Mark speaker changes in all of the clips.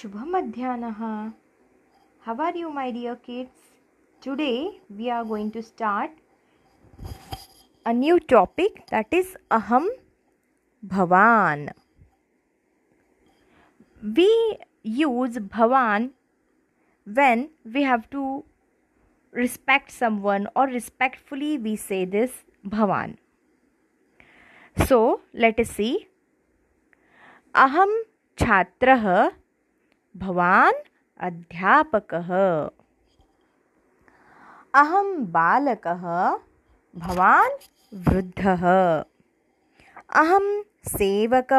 Speaker 1: शुभ मध्यान how are you my dear kids today we are going to start a new topic that is अहम भवान we use भवान when we have to respect someone और respectfully we say this भवान so let see अहम छात्र भवान अध्यापक अहम बालक भवान वृद्ध अहम सेवक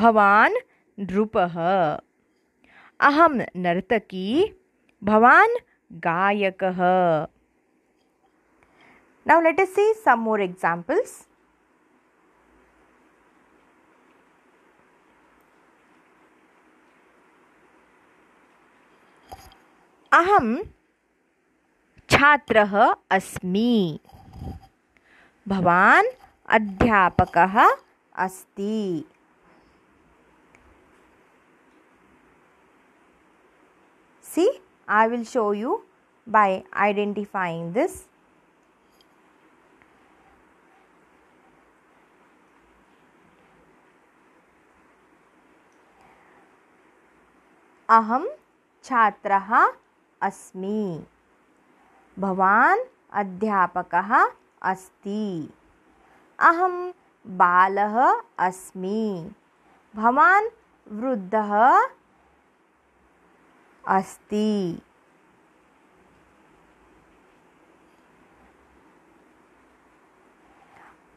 Speaker 1: भवान नृप अहम नर्तकी भवान गायक now let us see some more examples अहम छात्र अस्मी भवान अध्यापक अस्ति see I will show you by identifying this अहम छात्र अस्मि भवान् अध्यापकः अस्ति अहं बालः अस्मि भवान् वृद्धः अस्ति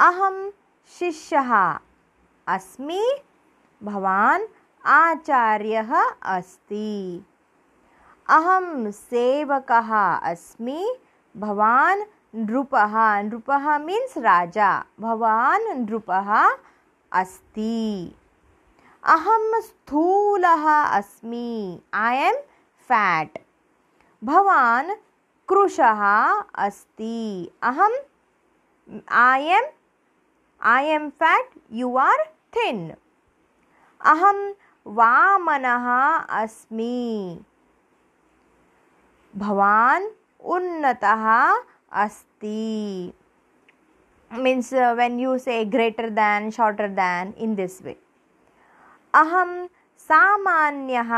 Speaker 1: अहं शिष्यः अस्मि भवान् आचार्यः अस्ति अहम सेवक अस्मी भवान नृप नृप मीन्स राजा भवान नृप अस्ति अहम स्थूल अस्मी आई एम फैट भवान कृश अस्ति अहम I am I am fat you are thin अहम वामन अस्मी भवान उन्नतः अस्ति means when you say greater than shorter than in this way अहम अहं सामान्यः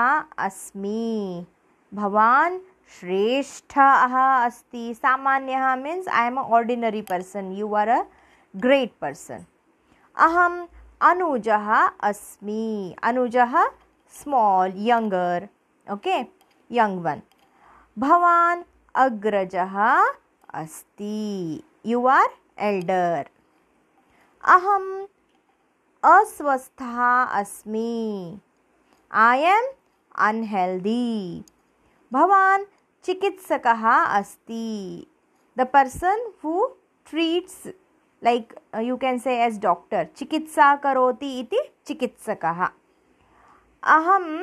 Speaker 1: अस्मि भवान् श्रेष्ठः अस्ति सामान्यः means I am a ordinary person you are a great person अहम अनुजः अस्मि अनुजः small younger okay young one भवान अग्रजः अस्ति यू आर एल्डर अहम अस्वस्थः अस्मि आई एम अनहेल्दी भवान चिकित्सकः अस्ति the person who treats like you can say as doctor चिकित्सा करोति इति चिकित्सकः अहम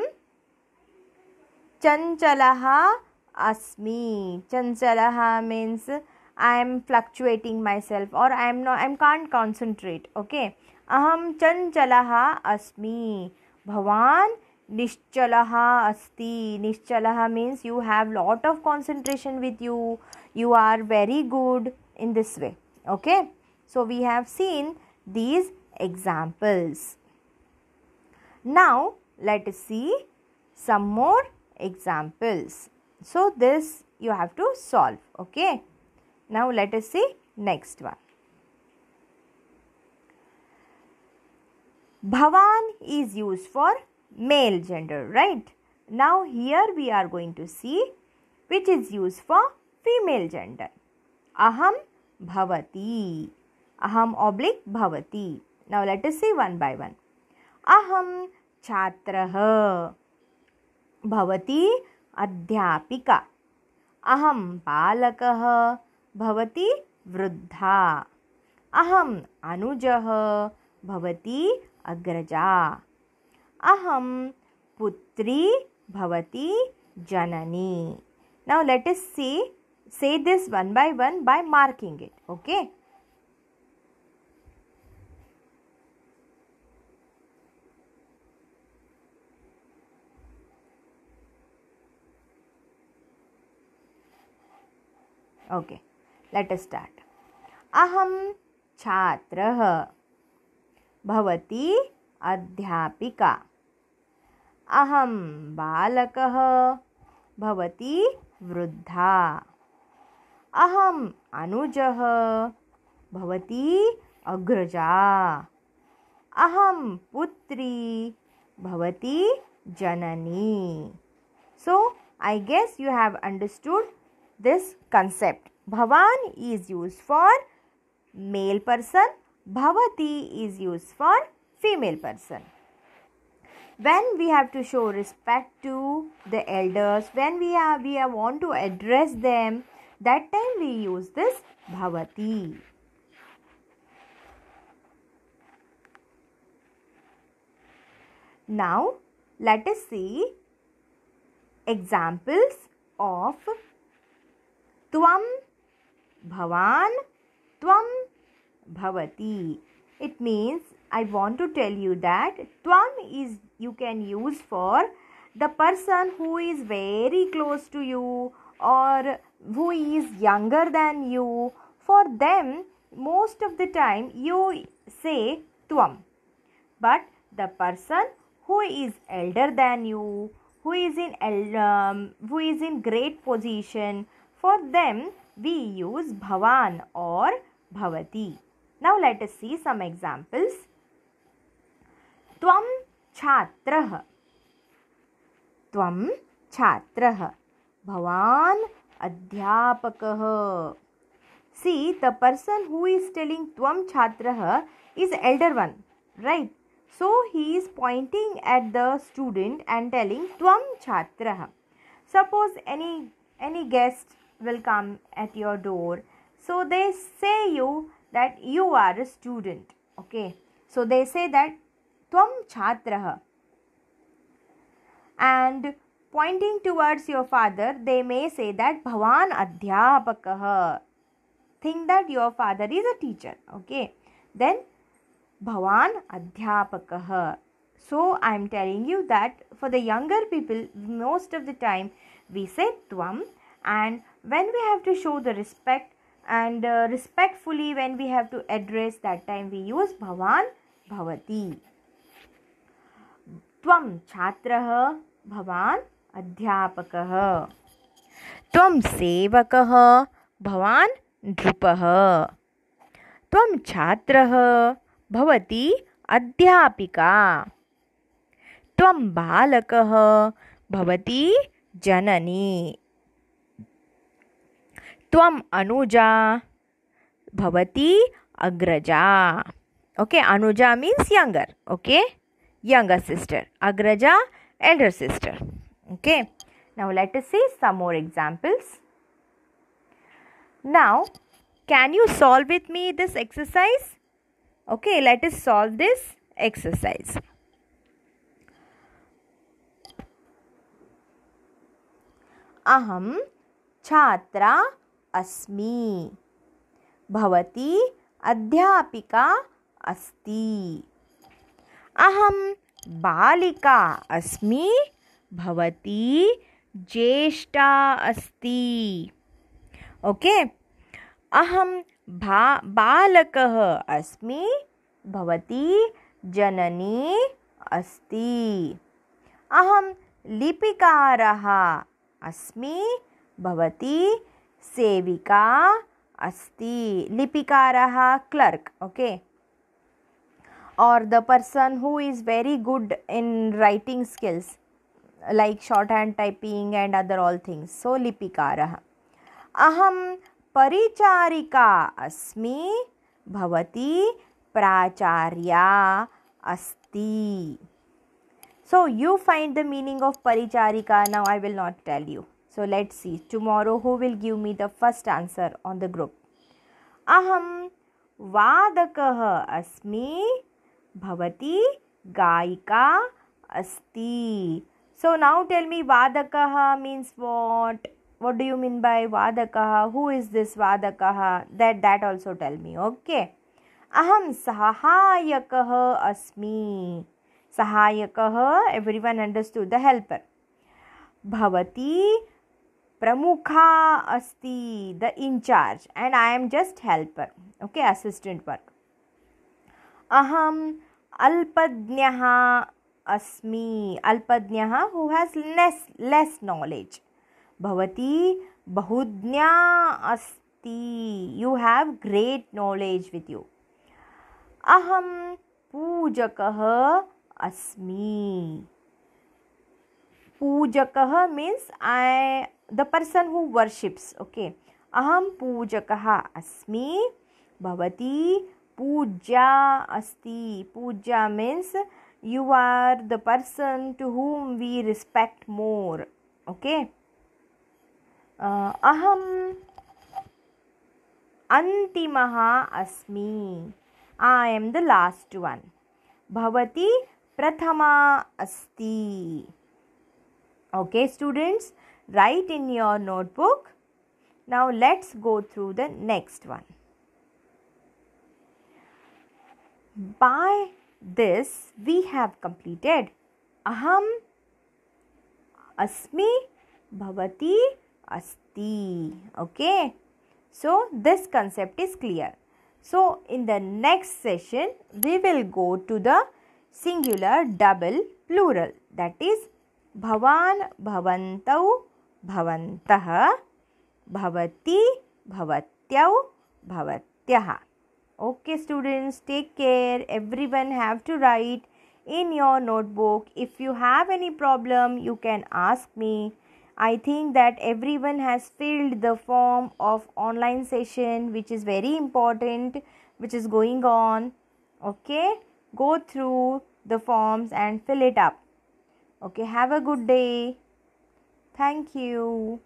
Speaker 1: चञ्चलः asmi chanchala means i am fluctuating myself or i am not i can't concentrate okay aham chanchala asmi bhavan निश्चलः अस्ति निश्चलः means you have lot of concentration with you you are very good in this way okay so we have seen these examples now let us see some more examples So this you have to solve. Okay. Now let us see next one. Bhavan is used for male gender, right? Now here we are going to see which is used for female gender. Aham bhavati. Aham oblique bhavati. Now let us see one by one. Aham chatraha. Bhavati अध्यापिका अहम बालक वृद्धा अहम अनुज अग्रजा अहम पुत्री भवती जननी now let us see say this one by one by marking it okay okay us start अहम छात्र भवती अध्यापिका अहम बालक भवती वृद्धा अहम अनुज भवती अग्रजा अहम पुत्री भवती जननी so I guess you have understood this concept. Bhavan is used for male person, Bhavati is used for female person. When we have to show respect to the elders, when we are we are want to address them, that time we use this Bhavati. Now let us see examples of Tvam, Bhavan, Tvam, Bhavati. It means I want to tell you that Tvam is you can use for the person who is very close to you or who is younger than you. For them, most of the time you say Tvam. But the person who is elder than you, who is in um, who is in great position, For them, we use bhavan or bhavati. Now let us see some examples. Tvam छात्रः त्वं छात्रः भवान् अध्यापकः see the person who is telling त्वं छात्रः is elder one right so he is pointing at the student and telling त्वं छात्रः suppose any any guest will come at your door. So they say you that you are a student. Okay. So they say that tvam chhatrah. And pointing towards your father, they may say that bhavan adhyapakah. Think that your father is a teacher. Okay. Then bhavan adhyapakah. So I am telling you that for the younger people, most of the time we say tvam and when we have to show the respect and uh, respectfully when we have to address that time we use bhavan bhavati tvam chhatrah bhavan adhyapakah tvam sevakah bhavan नृपः tvam chhatrah bhavati adhyapika tvam balakah bhavati जननी त्वम अनुजा भवती अग्रजा okay अनुजा means younger okay younger sister अग्रजा elder sister okay now let us see some more examples now can you solve with me this exercise okay let us solve this exercise अहम छात्रा अस्मि भवती अध्यापिका अस्ति अहं बालिका अस्मि भवती ज्येष्ठा अस्ति ओके अहं भा बालकः अस्मि भवती जननी अस्ति अहं लिपिकारः अस्मि भवती सेविका अस्ति लिपिकार क्लर्क ओके और the person who is very good in writing skills like shorthand typing and other all things so लिपिकार अहम परिचारिका अस्मि भवती प्राचार्या अस्ति so you find the meaning of परिचारिका now I will not tell you So let's see. Tomorrow, who will give me the first answer on the group? Aham vadakah asmi bhavati gaika asti. So now tell me vadakah means what? What do you mean by vadakah? Who is this vadakah? That that also tell me. Okay. अहम सहायक अस्मि सहायक everyone understood the helper भवती Pramukha Asti, the in charge, and I am just helper, okay, assistant work. Aham Alpadnyaha Asmi, Alpadnyaha who has less less knowledge. Bhavati Bahudnya Asti, you have great knowledge with you. Aham Pujakah Asmi. Pujakah means I the person who worships okay अहम पूजक अस्मी भवती पूजा अस्ति पूजा means you are the person to whom we respect more okay अहम अंतिम अस्मी I am the last one भवती प्रथमा अस्ति okay students write in your notebook. Now let's go through the next one. By this, we have completed Aham, Asmi, Bhavati, Asti. Okay, so this concept is clear. So, in the next session, we will go to the singular, double, plural that is Bhavan, Bhavantau, भवन्तः भवती भवत्यौ भवत्यः okay students take care everyone have to write in your notebook if you have any problem you can ask me i think that everyone has filled the form of online session which is very important which is going on okay go through the forms and fill it up okay have a good day Thank you.